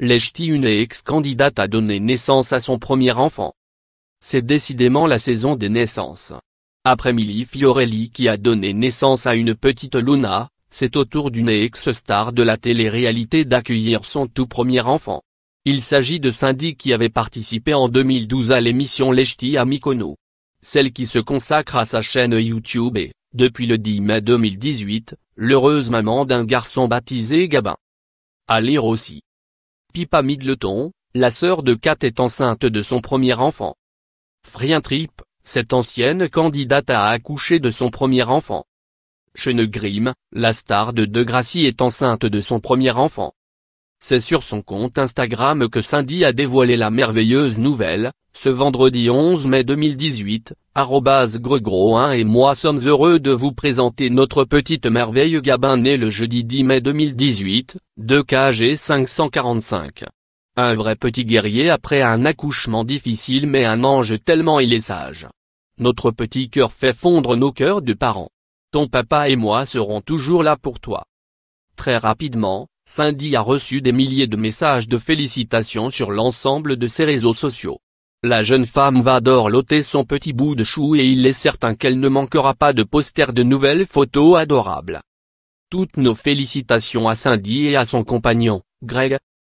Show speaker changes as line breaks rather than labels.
Lechti une ex-candidate a donné naissance à son premier enfant. C'est décidément la saison des naissances. Après Milly Fiorelli qui a donné naissance à une petite Luna, c'est au tour d'une ex-star de la télé-réalité d'accueillir son tout premier enfant. Il s'agit de Cindy qui avait participé en 2012 à l'émission Lechti à mikono Celle qui se consacre à sa chaîne YouTube et, depuis le 10 mai 2018, l'heureuse maman d'un garçon baptisé Gabin. À lire aussi. Pippa la sœur de Kat est enceinte de son premier enfant. Frientrip, cette ancienne candidate a accouché de son premier enfant. Chene la star de Degrassi est enceinte de son premier enfant. C'est sur son compte Instagram que Cindy a dévoilé la merveilleuse nouvelle, ce vendredi 11 mai 2018, gregro1 et moi sommes heureux de vous présenter notre petite merveille Gabin né le jeudi 10 mai 2018, 2 kg 545. Un vrai petit guerrier après un accouchement difficile mais un ange tellement il est sage. Notre petit cœur fait fondre nos cœurs de parents. Ton papa et moi serons toujours là pour toi. Très rapidement, Cindy a reçu des milliers de messages de félicitations sur l'ensemble de ses réseaux sociaux. La jeune femme va loter son petit bout de chou et il est certain qu'elle ne manquera pas de poster de nouvelles photos adorables. Toutes nos félicitations à Cindy et à son compagnon, Greg,